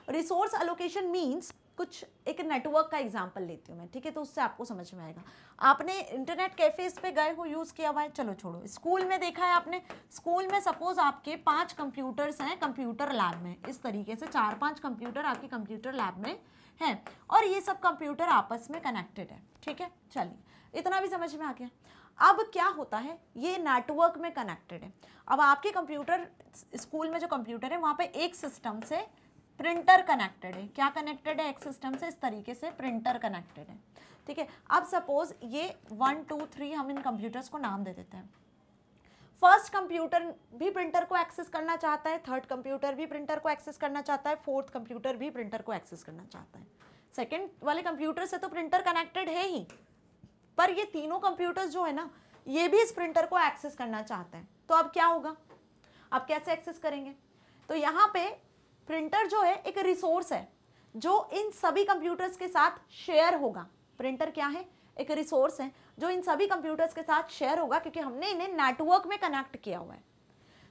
रिसोर्स अलोकेशन मीन्स कुछ एक नेटवर्क का एग्जाम्पल लेती हूँ मैं ठीक है तो उससे आपको समझ में आएगा आपने इंटरनेट कैफेज पे गए हो यूज़ किया हुआ है चलो छोड़ो स्कूल में देखा है आपने स्कूल में सपोज आपके पाँच कंप्यूटर्स हैं कंप्यूटर लैब में इस तरीके से चार पाँच कंप्यूटर आपके कंप्यूटर लैब में हैं और ये सब कंप्यूटर आपस में कनेक्टेड है ठीक है चलिए इतना भी समझ में आ गया अब क्या होता है ये नेटवर्क में कनेक्टेड है अब आपके कंप्यूटर स्कूल में जो कंप्यूटर है वहाँ पे एक सिस्टम से प्रिंटर कनेक्टेड है क्या कनेक्टेड है एक सिस्टम से इस तरीके से प्रिंटर कनेक्टेड है ठीक है अब सपोज ये वन टू थ्री हम इन कंप्यूटर्स को नाम दे देते हैं फर्स्ट कंप्यूटर भी प्रिंटर को एक्सेस करना चाहता है थर्ड कंप्यूटर भी प्रिंटर को एक्सेस करना चाहता है फोर्थ कंप्यूटर भी प्रिंटर को एक्सेस करना चाहता है सेकेंड वाले कंप्यूटर से तो प्रिंटर कनेक्टेड है ही पर ये तीनों कंप्यूटर्स जो है ना ये भी इस प्रिंटर को एक्सेस करना चाहते हैं तो अब क्या होगा अब कैसे एक्सेस करेंगे तो यहाँ पे प्रिंटर जो है एक रिसोर्स है जो इन सभी कंप्यूटर्स के साथ शेयर होगा प्रिंटर क्या है एक रिसोर्स है जो इन सभी कंप्यूटर्स के साथ शेयर होगा क्योंकि हमने इन्हें नेटवर्क में कनेक्ट किया हुआ है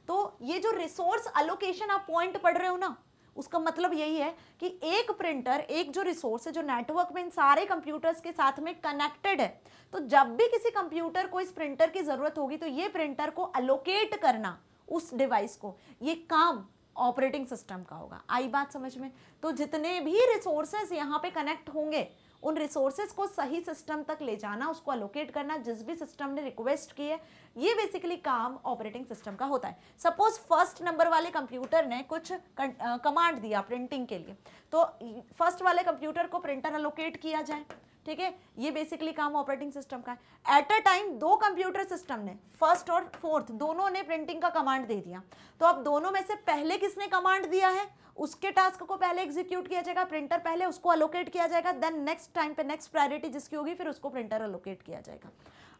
तो ये जो रिसोर्स अलोकेशन आप पॉइंट पढ़ रहे हो ना उसका मतलब यही है कि एक प्रिंटर एक जो रिसोर्स है जो नेटवर्क में इन सारे कंप्यूटर्स के साथ में कनेक्टेड है तो जब भी किसी कंप्यूटर को इस प्रिंटर की ज़रूरत होगी तो ये प्रिंटर को अलोकेट करना उस डिवाइस को ये काम ऑपरेटिंग सिस्टम का होगा आई बात समझ में तो जितने भी रिसोर्सेज यहाँ पे कनेक्ट होंगे उन रिसोर्सेज को सही सिस्टम तक ले जाना उसको अलोकेट करना जिस भी सिस्टम ने रिक्वेस्ट की है ये बेसिकली काम ऑपरेटिंग सिस्टम का होता है सपोज फर्स्ट नंबर वाले कंप्यूटर ने कुछ कमांड दिया प्रिंटिंग के लिए तो फर्स्ट वाले कंप्यूटर को प्रिंटर अलोकेट किया जाए ठीक है ये बेसिकली काम ऑपरेटिंग सिस्टम का है एट अ टाइम दो कंप्यूटर सिस्टम ने फर्स्ट और फोर्थ दोनों ने प्रिंटिंग का कमांड दे दिया तो अब दोनों में से पहले किसने कमांड दिया है उसके टास्क को पहले एग्जीक्यूट किया जाएगा प्रिंटर पहले उसको अलोकेट किया जाएगा देन नेक्स्ट टाइम पे नेक्स्ट प्रायोरिटी जिसकी होगी फिर उसको प्रिंटर अलोकेट किया जाएगा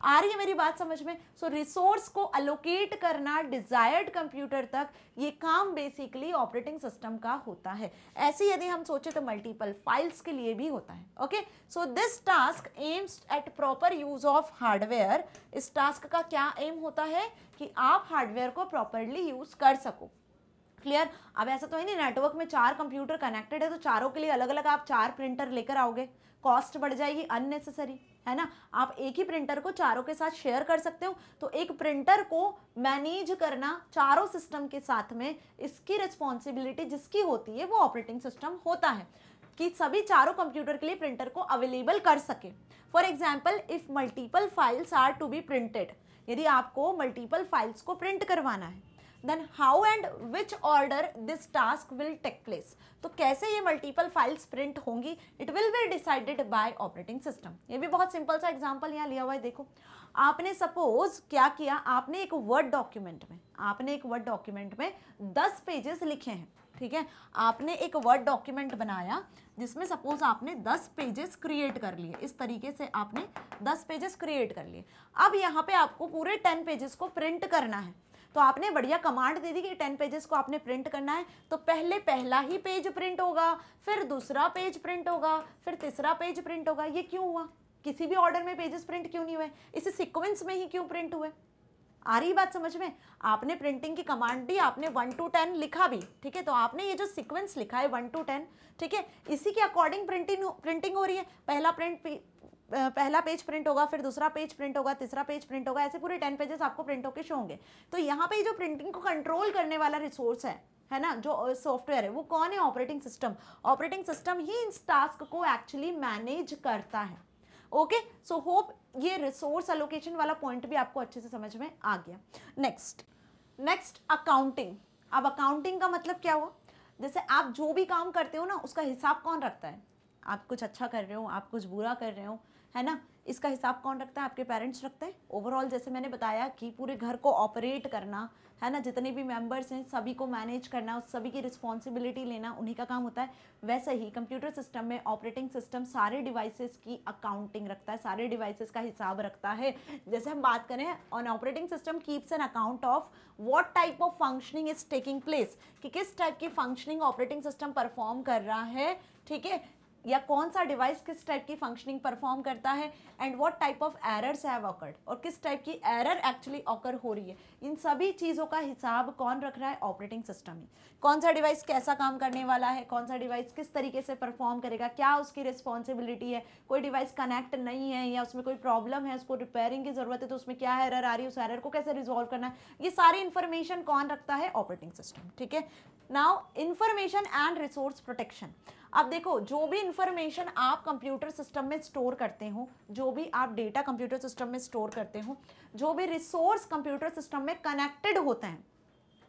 आ रही है मेरी बात समझ में सो so, रिसोर्स को अलोकेट करना डिज़ायर्ड कंप्यूटर तक ये काम बेसिकली ऑपरेटिंग सिस्टम का होता है ऐसे यदि हम सोचे तो मल्टीपल फाइल्स के लिए भी होता है okay so this task aims at proper use of hardware इस टास्क का क्या एम होता है कि आप हार्डवेयर को प्रॉपरली यूज़ कर सको क्लियर अब ऐसा तो है नहीं नेटवर्क में चार कंप्यूटर कनेक्टेड है तो चारों के लिए अलग अलग आप चार प्रिंटर लेकर आओगे कॉस्ट बढ़ जाएगी अननेसेसरी है ना आप एक ही प्रिंटर को चारों के साथ शेयर कर सकते हो तो एक प्रिंटर को मैनेज करना चारों सिस्टम के साथ में इसकी रिस्पॉन्सिबिलिटी जिसकी होती है वो ऑपरेटिंग सिस्टम होता है कि सभी चारों कंप्यूटर के लिए प्रिंटर को अवेलेबल कर सके for example if multiple files are to be printed यदि आपको मल्टीपल फाइल्स को प्रिंट करवाना है then how and which order this task will take place तो कैसे ये मल्टीपल फाइल्स प्रिंट होंगी it will be decided by operating system ये भी बहुत सिंपल सा एग्जाम्पल यहाँ लिया हुआ है देखो आपने सपोज क्या किया आपने एक वर्ड डॉक्यूमेंट में आपने एक वर्ड डॉक्यूमेंट में दस पेजेस लिखे हैं ठीक है आपने एक वर्ड डॉक्यूमेंट बनाया जिसमें सपोज आपने दस पेजेस क्रिएट कर लिए इस तरीके से आपने दस पेजेस क्रिएट कर लिए अब यहाँ पे आपको पूरे टेन पेजेस को प्रिंट करना है तो आपने बढ़िया कमांड दे दी कि टेन पेजेस को आपने प्रिंट करना है तो पहले पहला ही पेज प्रिंट होगा फिर दूसरा पेज प्रिंट होगा फिर तीसरा पेज प्रिंट होगा ये क्यों हुआ किसी भी ऑर्डर में पेजेस प्रिंट क्यों नहीं हुए इसे सिक्वेंस में ही क्यों प्रिंट हुए आ रही बात समझ में आपने प्रिंटिंग की कमांड दी आपने वन टू टेन लिखा भी ठीक है तो आपने ये जो सिक्वेंस लिखा है वन टू टेन ठीक है इसी के अकॉर्डिंग प्रिंटिंग प्रिंटिंग हो रही है पहला प्रिंट पहला पेज प्रिंट होगा फिर दूसरा पेज प्रिंट होगा तीसरा पेज प्रिंट होगा ऐसे पूरे टेन पेजेस आपको प्रिंट होकर शो होंगे तो यहाँ पे जो प्रिंटिंग को कंट्रोल करने वाला रिसोर्स है है ना जो सॉफ्टवेयर है वो कौन है ऑपरेटिंग सिस्टम ऑपरेटिंग सिस्टम ही इस टास्क को एक्चुअली मैनेज करता है ओके सो होप ये रिसोर्स एलोकेशन वाला पॉइंट भी आपको अच्छे से समझ में आ गया नेक्स्ट नेक्स्ट अकाउंटिंग अब अकाउंटिंग का मतलब क्या हुआ जैसे आप जो भी काम करते हो ना उसका हिसाब कौन रखता है आप कुछ अच्छा कर रहे हो आप कुछ बुरा कर रहे हो है ना इसका हिसाब कौन रखता है आपके पेरेंट्स रखते हैं ओवरऑल जैसे मैंने बताया कि पूरे घर को ऑपरेट करना है ना जितने भी मेंबर्स हैं सभी को मैनेज करना उस सभी की रिस्पॉन्सिबिलिटी लेना उन्हीं का काम होता है वैसे ही कंप्यूटर सिस्टम में ऑपरेटिंग सिस्टम सारे डिवाइसेस की अकाउंटिंग रखता है सारे डिवाइसेस का हिसाब रखता है जैसे हम बात करें on operating system keeps an account of what type of functioning is taking place कि किस टाइप की फंक्शनिंग ऑपरेटिंग सिस्टम परफॉर्म कर रहा है ठीक है या कौन सा डिवाइस किस टाइप की फंक्शनिंग परफॉर्म करता है and what type of errors have occurred और किस टाइप की एरर एक्चुअली ऑकर हो रही है इन सभी चीज़ों का हिसाब कौन रख रहा है ऑपरेटिंग सिस्टम ही कौन सा डिवाइस कैसा काम करने वाला है कौन सा डिवाइस किस तरीके से परफॉर्म करेगा क्या उसकी रिस्पॉन्सिबिलिटी है कोई डिवाइस कनेक्ट नहीं है या उसमें कोई प्रॉब्लम है उसको रिपेयरिंग की ज़रूरत है तो उसमें क्या एरर आ रही है उस एरर को कैसे रिजॉल्व करना है ये सारी इन्फॉर्मेशन कौन रखता है ऑपरेटिंग सिस्टम ठीक है now information and resource protection अब देखो जो भी इंफॉर्मेशन आप कंप्यूटर सिस्टम में स्टोर करते हो जो भी आप डेटा कंप्यूटर सिस्टम में स्टोर करते हो जो भी रिसोर्स कंप्यूटर सिस्टम में कनेक्टेड होते हैं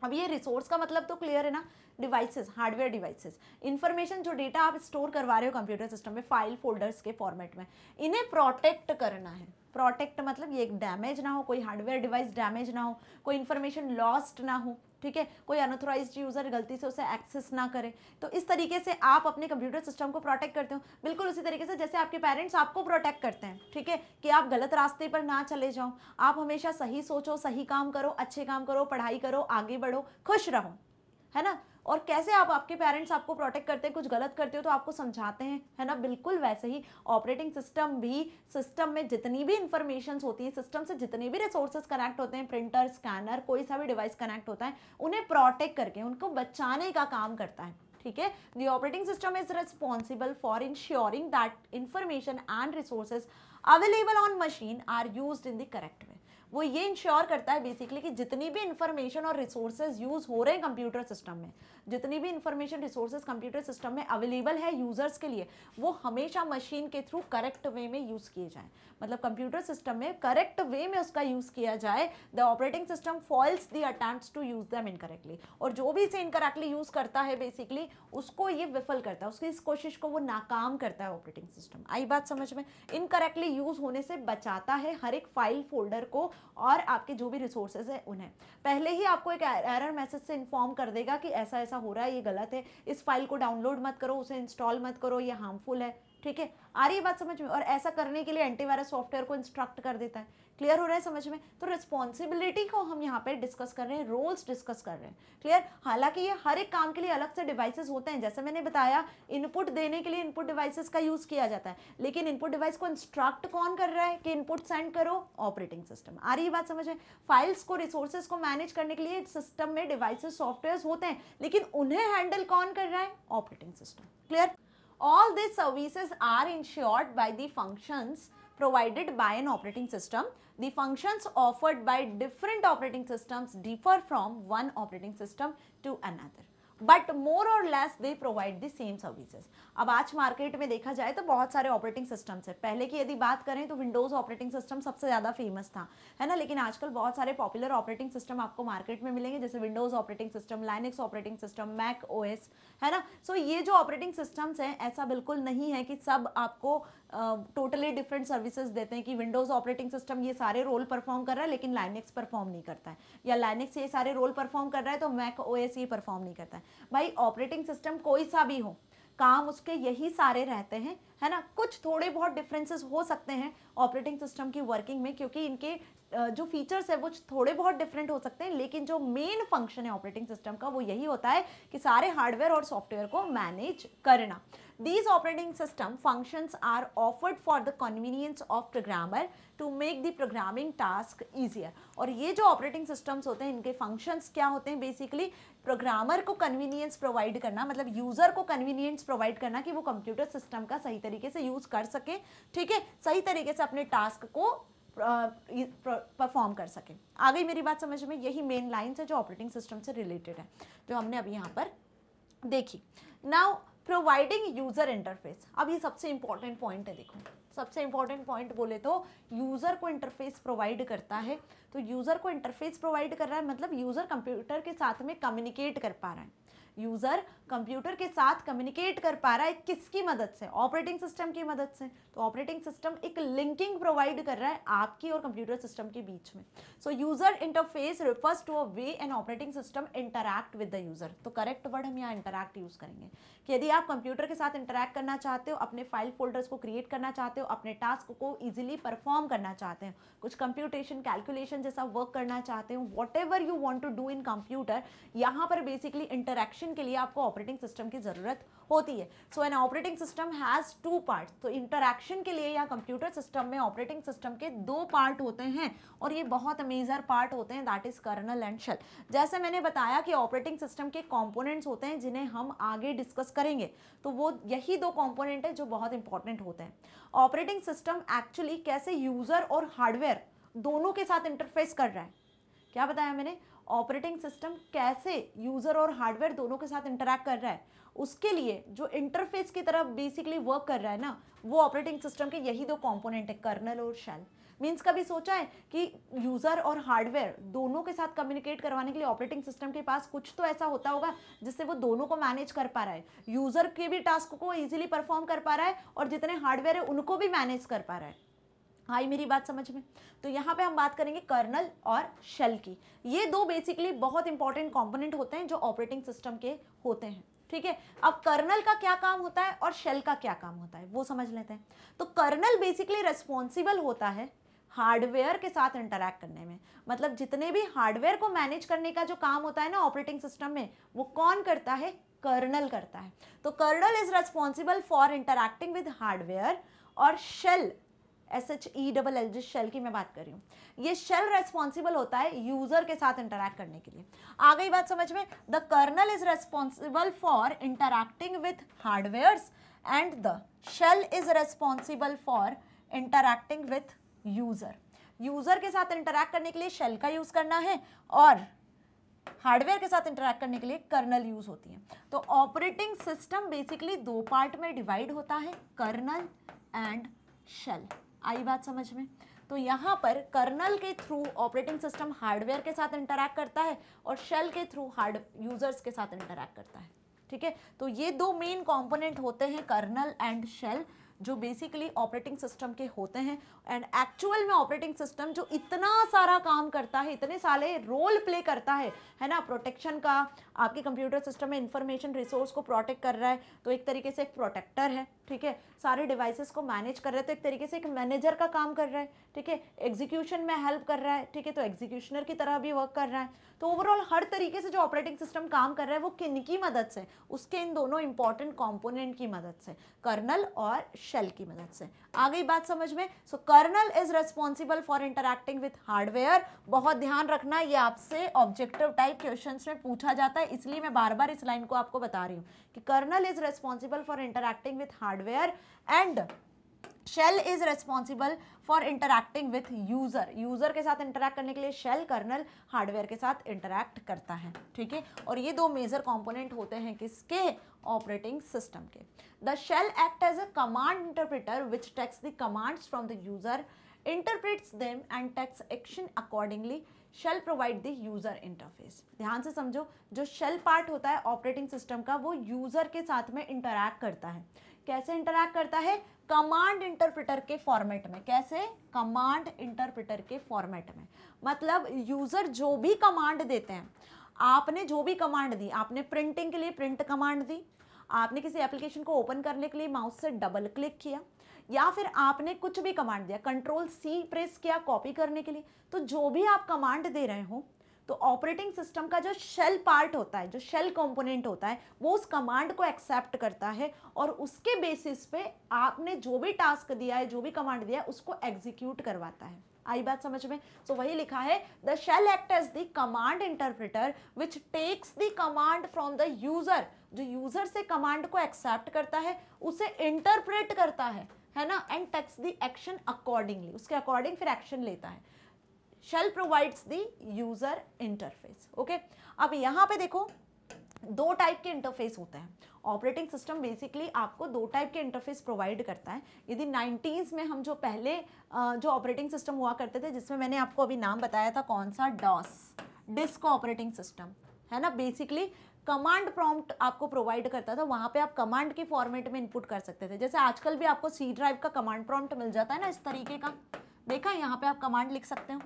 अब ये रिसोर्स का मतलब तो क्लियर है ना डिवाइसेस हार्डवेयर डिवाइसेस इन्फॉर्मेशन जो डेटा आप स्टोर करवा रहे हो कंप्यूटर सिस्टम में फाइल फोल्डर्स के फॉर्मेट में इन्हें प्रोटेक्ट करना है प्रोटेक्ट मतलब ये डैमेज ना हो कोई हार्डवेयर डिवाइस डैमेज ना हो कोई इन्फॉर्मेशन लॉस्ट ना हो ठीक है कोई अनऑथोराइज यूज़र गलती से उसे एक्सेस ना करे तो इस तरीके से आप अपने कंप्यूटर सिस्टम को प्रोटेक्ट करते हो बिल्कुल उसी तरीके से जैसे आपके पेरेंट्स आपको प्रोटेक्ट करते हैं ठीक है कि आप गलत रास्ते पर ना चले जाओ आप हमेशा सही सोचो सही काम करो अच्छे काम करो पढ़ाई करो आगे बढ़ो खुश रहो है ना और कैसे आप आपके पेरेंट्स आपको प्रोटेक्ट करते हैं कुछ गलत करते हो तो आपको समझाते हैं है ना बिल्कुल वैसे ही ऑपरेटिंग सिस्टम भी सिस्टम में जितनी भी इंफॉर्मेशन होती है सिस्टम से जितने भी रिसोर्सेस कनेक्ट होते हैं प्रिंटर स्कैनर कोई सा भी डिवाइस कनेक्ट होता है उन्हें प्रोटेक्ट करके उनको बचाने का काम करता है ठीक है the operating system is responsible for ensuring that information and resources available on machine are use in the correct way वो ये इंश्योर करता है बेसिकली कि जितनी भी इंफॉर्मेशन और रिसोर्सेज यूज हो रहे हैं कंप्यूटर सिस्टम में जितनी भी इंफॉर्मेशन रिसोर्सेज कंप्यूटर सिस्टम में अवेलेबल है यूज़र्स के लिए वो हमेशा मशीन के थ्रू करेक्ट वे में यूज़ किए जाए मतलब कंप्यूटर सिस्टम में करेक्ट वे में उसका यूज़ किया जाए the operating system foils the attempt to use them incorrectly और जो भी इसे इनकरेक्टली यूज़ करता है बेसिकली उसको ये विफल करता है उसकी इस कोशिश को वो नाकाम करता है ऑपरेटिंग सिस्टम आई बात समझ में इनकरेक्टली यूज़ होने से बचाता है हर एक फाइल फोल्डर को और आपके जो भी रिसोर्सेज है उन्हें पहले ही आपको एक एरर मैसेज से इन्फॉर्म कर देगा कि ऐसा ऐसा ऐसा हो रहा है ये गलत है इस फाइल को डाउनलोड मत करो उसे इंस्टॉल मत करो ये हार्मफुल है ठीक है आ रही है बात समझ में और ऐसा करने के लिए एंटीवायरस सॉफ्टवेयर को इंस्ट्रक्ट कर देता है क्लियर हो रहा है समझ में तो रिस्पॉन्सिबिलिटी को हम यहाँ पे डिस्कस कर रहे हैं रोल्स डिस्कस कर रहे हैं क्लियर हालांकि ये हर एक काम के लिए अलग से डिवाइसेस होते हैं जैसे मैंने बताया इनपुट देने के लिए इनपुट डिवाइसेस का यूज़ किया जाता है लेकिन इनपुट डिवाइस को इंस्ट्रक्ट कौन कर रहा है कि इनपुट सेंड करो ऑपरेटिंग सिस्टम आ रही बात समझ में फाइल्स को रिसोर्सेज को मैनेज करने के लिए सिस्टम में डिवाइसेज सॉफ्टवेयर होते हैं लेकिन उन्हें हैंडल कौन कर रहा है operating system clear all this services are ensured by the functions provided by an operating system. The functions offered by different operating systems differ from one operating system to another. But more और less they provide the same services अब आज मार्केट में देखा जाए तो बहुत सारे ऑपरेटिंग सिस्टम्स है पहले की यदि बात करें तो विंडोज़ ऑपरेटिंग सिस्टम सबसे ज़्यादा फेमस था है ना लेकिन आजकल बहुत सारे पॉपुलर ऑपरेटिंग सिस्टम आपको मार्केट में मिलेंगे जैसे Windows operating system Linux operating system Mac OS है ना सो so, ये जो ऑपरेटिंग सिस्टम्स हैं ऐसा बिल्कुल नहीं है कि सब आपको टोटली डिफरेंट सर्विसेज देते हैं कि विंडोज़ ऑपरेटिंग सिस्टम ये सारे रोल परफॉर्म कर रहा है लेकिन लाइनेक्स परफॉर्म नहीं करता है या लाइनेक्स ये सारे रोल परफॉर्म कर रहा है तो मैक ओ ये परफॉर्म नहीं करता है भाई ऑपरेटिंग सिस्टम कोई सा भी हो काम उसके यही सारे रहते हैं है ना कुछ थोड़े बहुत डिफरेंसेस हो सकते हैं ऑपरेटिंग सिस्टम की वर्किंग में क्योंकि इनके जो फीचर्स है वो थोड़े बहुत डिफरेंट हो सकते हैं लेकिन जो मेन फंक्शन है ऑपरेटिंग सिस्टम का वो यही होता है कि सारे हार्डवेयर और सॉफ्टवेयर को मैनेज करना these operating system functions are offered for the convenience of programmer to make the programming task easier और ये जो ऑपरेटिंग सिस्टम्स होते हैं इनके फंक्शंस क्या होते हैं बेसिकली प्रोग्रामर को कन्वीनियंस प्रोवाइड करना मतलब यूज़र को कन्वीनियंस प्रोवाइड करना कि वो कंप्यूटर सिस्टम का सही तरीके से यूज़ कर सके ठीक है सही तरीके से अपने टास्क को परफॉर्म कर सके आ गई मेरी बात समझ में यही मेन लाइन्स है जो ऑपरेटिंग सिस्टम से रिलेटेड है जो हमने अभी यहाँ पर देखी नाउ प्रोवाइडिंग यूज़र इंटरफेस अब ये सबसे इंपॉर्टेंट पॉइंट है देखो सबसे इंपॉर्टेंट पॉइंट बोले तो यूज़र को इंटरफेस प्रोवाइड करता है तो यूज़र को इंटरफेस प्रोवाइड कर रहा है मतलब यूज़र कंप्यूटर के साथ में कम्युनिकेट कर पा रहा है यूज़र कंप्यूटर के साथ कम्युनिकेट कर पा रहा है किसकी मदद से ऑपरेटिंग सिस्टम की मदद से तो ऑपरेटिंग सिस्टम एक लिंकिंग प्रोवाइड कर रहा है आपकी और कंप्यूटर सिस्टम के बीच में so user interface refers to a way an operating system interact with the user तो करेक्ट वर्ड हम यहाँ इंटरैक्ट यूज करेंगे कि यदि आप कंप्यूटर के साथ इंटरैक्ट करना चाहते हो अपने फाइल फोल्डर्स को क्रिएट करना चाहते हो अपने टास्क को ईजिली परफॉर्म करना चाहते हैं कुछ कंप्यूटेशन कैलकुलेशन जैसा वर्क करना चाहते हो whatever you want to do in computer यहाँ पर बेसिकली इंटरेक्शन के लिए आपको ऑपरेटिंग सिस्टम की ज़रूरत होती है so an operating system has two part तो इंटरक्शन के लिए या कंप्यूटर सिस्टम में ऑपरेटिंग सिस्टम के दो पार्ट होते हैं और ये बहुत मेजर पार्ट होते हैं that is kernel and shell जैसे मैंने बताया कि ऑपरेटिंग सिस्टम के कॉम्पोनेंट्स होते हैं जिन्हें हम आगे डिस्कस करेंगे तो वो यही दो कॉम्पोनेंट है जो बहुत इंपॉर्टेंट होते हैं ऑपरेटिंग सिस्टम एक्चुअली कैसे यूज़र और हार्डवेयर दोनों के साथ इंटरफेस कर रहा है क्या बताया मैंने ऑपरेटिंग सिस्टम कैसे यूज़र और हार्डवेयर दोनों के साथ इंटरेक्ट कर रहा है उसके लिए जो इंटरफेस की तरफ बेसिकली वर्क कर रहा है ना वो ऑपरेटिंग सिस्टम के यही दो कॉम्पोनेंट है कर्नल और शेल मीन्स कभी सोचा है कि यूज़र और हार्डवेयर दोनों के साथ कम्युनिकेट करवाने के लिए ऑपरेटिंग सिस्टम के पास कुछ तो ऐसा होता होगा जिससे वो दोनों को मैनेज कर पा रहा है यूज़र के भी टास्क को ईजिली परफॉर्म कर पा रहा है और जितने हार्डवेयर है उनको भी मैनेज कर पा रहा है आई मेरी बात समझ में तो यहाँ पे हम बात करेंगे कर्नल और शेल की ये दो बेसिकली बहुत इंपॉर्टेंट कंपोनेंट होते हैं जो ऑपरेटिंग सिस्टम के होते हैं ठीक है अब कर्नल का क्या काम होता है और शेल का क्या काम होता है वो समझ लेते हैं तो कर्नल बेसिकली रेस्पॉन्सिबल होता है हार्डवेयर के साथ इंटरैक्ट करने में मतलब जितने भी हार्डवेयर को मैनेज करने का जो काम होता है ना ऑपरेटिंग सिस्टम में वो कौन करता है कर्नल करता है तो kernel is responsible for interacting with hardware और shell S H E double L जिस शेल की मैं बात कर रही हूँ ये शेल रेस्पॉन्सिबल होता है यूज़र के साथ इंटरैक्ट करने के लिए आ गई बात समझ में the kernel is responsible for interacting with hardwares and the shell is responsible for interacting with user user के साथ इंटरैक्ट करने के लिए शेल का यूज़ करना है और हार्डवेयर के साथ इंटरैक्ट करने के लिए कर्नल यूज़ होती है तो ऑपरेटिंग सिस्टम बेसिकली दो पार्ट में डिवाइड होता है कर्नल एंड शेल आई बात समझ में तो यहाँ पर कर्नल के थ्रू ऑपरेटिंग सिस्टम हार्डवेयर के साथ इंटरैक्ट करता है और शेल के थ्रू हार्ड यूजर्स के साथ इंटरैक्ट करता है ठीक है तो ये दो मेन कंपोनेंट होते हैं कर्नल एंड शेल जो बेसिकली ऑपरेटिंग सिस्टम के होते हैं एंड एक्चुअल में ऑपरेटिंग सिस्टम जो इतना सारा काम करता है इतने सारे रोल प्ले करता है है ना प्रोटेक्शन का आपके कंप्यूटर सिस्टम में इंफॉर्मेशन रिसोर्स को प्रोटेक्ट कर रहा है तो एक तरीके से एक प्रोटेक्टर है ठीक है सारे डिवाइसेस को मैनेज कर रहा है तो एक तरीके से एक मैनेजर का काम कर रहा है ठीक है एग्जीक्यूशन में हेल्प कर रहा है ठीक है तो एग्जीक्यूशनर की तरह भी वर्क कर रहा है तो ओवरऑल हर तरीके से जो ऑपरेटिंग सिस्टम काम कर रहा है वो किन की मदद से उसके इन दोनों इंपॉर्टेंट कॉम्पोनेंट की मदद से कर्नल और शेल की मदद से आ गई बात समझ में so kernel is responsible for interacting with hardware बहुत ध्यान रखना ये आपसे ऑब्जेक्टिव टाइप क्वेश्चन में पूछा जाता है इसलिए मैं बार बार इस लाइन को आपको बता रही हूँ कि kernel is responsible for interacting with hardware and shell is responsible for interacting with user user के साथ इंटरैक्ट करने के लिए शेल कर्नल हार्डवेयर के साथ इंटरैक्ट करता है ठीक है और ये दो मेजर कॉम्पोनेंट होते हैं किसके ऑपरेटिंग सिस्टम के the shell act as a command interpreter which takes the commands from the user interprets them and takes action accordingly shell provide the user interface ध्यान से समझो जो शेल पार्ट होता है ऑपरेटिंग सिस्टम का वो यूजर के साथ में इंटरैक्ट करता है कैसे इंटरैक्ट करता है कमांड इंटरप्रिटर के फॉर्मेट में कैसे कमांड इंटरप्रिटर के फॉर्मेट में मतलब यूज़र जो भी कमांड देते हैं आपने जो भी कमांड दी आपने प्रिंटिंग के लिए प्रिंट कमांड दी आपने किसी एप्लीकेशन को ओपन करने के लिए माउस से डबल क्लिक किया या फिर आपने कुछ भी कमांड दिया कंट्रोल सी प्रेस किया कॉपी करने के लिए तो जो भी आप कमांड दे रहे हो तो ऑपरेटिंग सिस्टम का जो शेल पार्ट होता है जो शेल कंपोनेंट होता है वो उस कमांड को एक्सेप्ट करता है और उसके बेसिस पे आपने जो भी टास्क दिया है जो भी कमांड दिया है उसको एग्जीक्यूट करवाता है आई बात समझ में तो so, वही लिखा है the shell act as the command interpreter which takes the command from the user जो यूजर से कमांड को एक्सेप्ट करता है उसे इंटरप्रेट करता है है ना and takes the action accordingly उसके अकॉर्डिंग फिर एक्शन लेता है shell provides the user interface okay अब यहाँ पे देखो दो टाइप के इंटरफेस होते हैं ऑपरेटिंग सिस्टम बेसिकली आपको दो टाइप के इंटरफेस प्रोवाइड करता है यदि नाइन्टीज़ में हम जो पहले जो ऑपरेटिंग सिस्टम हुआ करते थे जिसमें मैंने आपको अभी नाम बताया था कौन सा डॉस डिस्क ऑपरेटिंग सिस्टम है ना बेसिकली कमांड प्रॉम्प्ट आपको प्रोवाइड करता था वहाँ पे आप कमांड के फॉर्मेट में इनपुट कर सकते थे जैसे आजकल भी आपको सी ड्राइव का कमांड प्रॉम्प्ट मिल जाता है ना इस तरीके का देखा यहाँ पे आप कमांड लिख सकते हो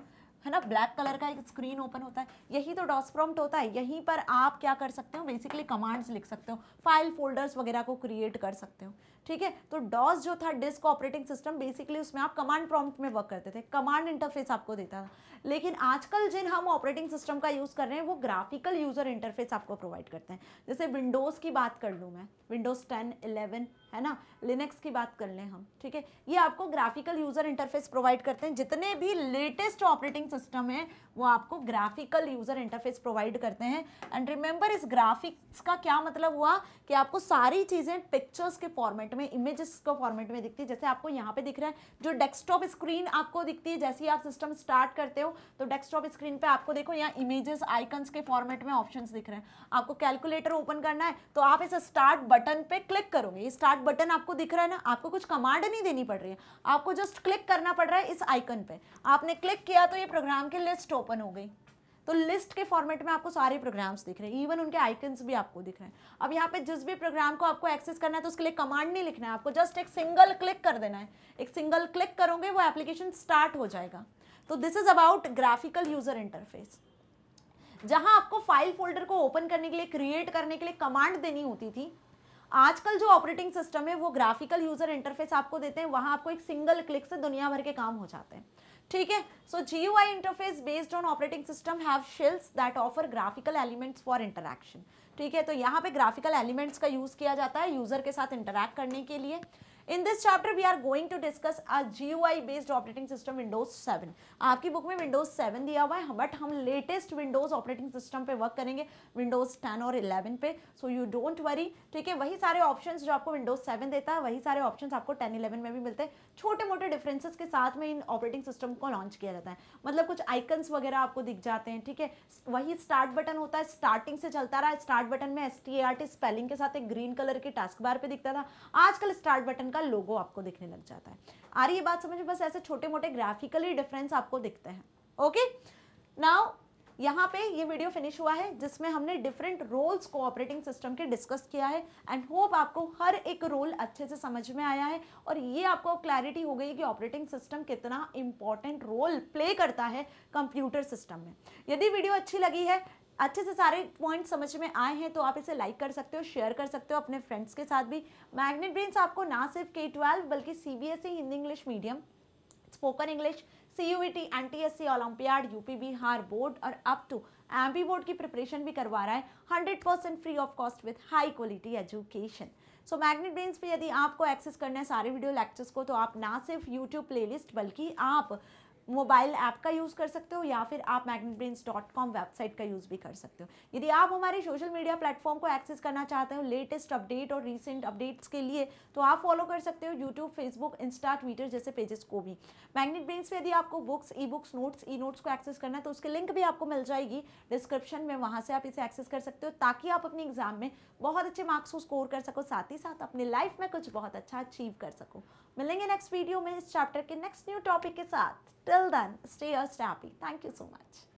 है ना ब्लैक कलर का एक स्क्रीन ओपन होता है यही तो डॉस होता है यहीं पर आप क्या कर सकते हो बेसिकली कमांड्स लिख सकते हो फाइल फोल्डर्स वगैरह को क्रिएट कर सकते हो ठीक है तो डॉस जो था डिस्क ऑपरेटिंग सिस्टम बेसिकली उसमें आप कमांड प्रॉम्प्ट में वर्क करते थे कमांड इंटरफेस आपको देता था लेकिन आजकल जिन हम ऑपरेटिंग सिस्टम का यूज़ कर रहे हैं वो ग्राफिकल यूज़र इंटरफेस आपको प्रोवाइड करते हैं जैसे विंडोज़ की बात कर लूँ मैं विंडोज़ टेन इलेवन है ना लिनक्स की बात कर लें हम ठीक है ये आपको ग्राफिकल यूज़र इंटरफेस प्रोवाइड करते हैं जितने भी लेटेस्ट ऑपरेटिंग सिस्टम है वो आपको ग्राफिकल यूज़र इंटरफेस प्रोवाइड करते हैं एंड रिमेंबर इस ग्राफिक्स का क्या मतलब हुआ कि आपको सारी चीज़ें पिक्चर्स के फॉर्मेट फॉर्मेट में इमेजेस को फॉर्मेट में दिखती है जैसे आपको यहाँ पे दिख रहा है जो डेस्कटॉप स्क्रीन आपको दिखती है जैसे ही आप सिस्टम स्टार्ट करते हो तो डेस्कटॉप स्क्रीन पे आपको देखो यहाँ इमेजेस आइकन्स के फॉर्मेट में ऑप्शन दिख रहे हैं आपको कैलकुलेटर ओपन करना है तो आप इस स्टार्ट बटन पे क्लिक करोगे ये स्टार्ट बटन आपको दिख रहा है ना आपको कुछ कमांड नहीं देनी पड़ रही है आपको जस्ट क्लिक करना पड़ रहा है इस आइकन पे आपने क्लिक किया तो ये प्रोग्राम की लिस्ट ओपन हो गई तो लिस्ट के फॉर्मेट में आपको सारे प्रोग्राम्स दिख रहे हैं इवन उनके आइकन्स भी आपको दिख रहे हैं अब यहाँ पे जिस भी प्रोग्राम को आपको एक्सेस करना है तो उसके लिए कमांड नहीं लिखना है आपको जस्ट एक सिंगल क्लिक कर देना है एक सिंगल क्लिक करोगे वो एप्लीकेशन स्टार्ट हो जाएगा तो this is about graphical user interface जहाँ आपको फाइल फोल्डर को ओपन करने के लिए क्रिएट करने के लिए कमांड देनी होती थी आजकल जो ऑपरेटिंग सिस्टम है वो ग्राफिकल यूज़र इंटरफेस आपको देते हैं वहाँ आपको एक सिंगल क्लिक से दुनिया भर के काम हो जाते हैं ठीक है so G U I interface based on operating system have shells that offer graphical elements for interaction ठीक है तो यहाँ पे ग्राफिकल एलिमेंट्स का यूज़ किया जाता है यूज़र के साथ इंटरेक्ट करने के लिए in this chapter we are going to discuss a GUI based operating system Windows 7 आपकी बुक में विंडोज 7 दिया हुआ है बट हम लेटेस्ट विंडोज ऑपरेटिंग सिस्टम पे वर्क करेंगे विंडोज 10 और 11 पे सो यू डोंट वरी ठीक है वही सारे ऑप्शन जो आपको विंडोज सेवन देता है वही सारे ऑप्शन आपको टेन इलेवन में भी मिलते हैं छोटे मोटे डिफरेंसेस के साथ में इन ऑपरेटिंग सिस्टम को लॉन्च किया जाता है मतलब कुछ आइकन्स वगैरह आपको दिख जाते हैं ठीक है वही स्टार्ट बटन होता है स्टार्टिंग से चलता रहा स्टार्ट बटन में एस टी स्पेलिंग के साथ एक ग्रीन कलर के टास्क बार पे दिखता था आजकल स्टार्ट बटन का का लोगो आपको दिखने लग जाता है आ रही है बात समझ में बस ऐसे छोटे मोटे ग्राफिकली डिफरेंस आपको दिखते हैं ओके नाउ यहाँ पे ये वीडियो फिनिश हुआ है जिसमें हमने डिफरेंट रोल्स को ऑपरेटिंग सिस्टम के डिस्कस किया है एंड होप आपको हर एक रोल अच्छे से समझ में आया है और ये आपको क्लैरिटी हो गई कि ऑपरेटिंग सिस्टम कितना इंपॉर्टेंट रोल प्ले करता है कंप्यूटर सिस्टम में यदि वीडियो अच्छी लगी है अच्छे से सारे पॉइंट समझ में आए हैं तो आप इसे लाइक कर सकते हो शेयर कर सकते हो अपने फ्रेंड्स के साथ भी मैग्नेट ब्रेन्स आपको ना सिर्फ के ट्वेल्व बल्कि C B S E Hindi English medium spoken English C U E T N T S C Olympiad U P Bihar board और up to M P board की प्रिपरेशन भी करवा रहा है hundred percent free of cost with high quality education so Magnet Brains पे यदि आपको एक्सेस करना है सारे वीडियो लेक्चर्स को तो आप ना सिर्फ यूट्यूब प्लेलिस्ट बल्कि आप मोबाइल ऐप का यूज़ कर सकते हो या फिर आप मैग्नेट वेबसाइट का यूज़ भी कर सकते हो यदि आप हमारे सोशल मीडिया प्लेटफॉर्म को एक्सेस करना चाहते हो लेटेस्ट अपडेट और रिसेंट अपडेट्स के लिए तो आप फॉलो कर सकते हो यूट्यूब फेसबुक इंस्टा ट्विटर जैसे पेजेस को भी मैग्नेट ब्रेन्स पर यदि आपको books e books notes e notes को एक्सेस करना है तो उसके लिंक भी आपको मिल जाएगी डिस्क्रिप्शन में वहाँ से आप इसे एक्सेस कर सकते हो ताकि आप अपने एग्जाम में बहुत अच्छे मार्क्स को स्कोर कर सको साथ ही साथ अपने लाइफ में कुछ बहुत अच्छा अचीव कर सको मिलेंगे नेक्स्ट वीडियो में इस चैप्टर के नेक्स्ट न्यू टॉपिक के साथ till then stay just happy thank you so much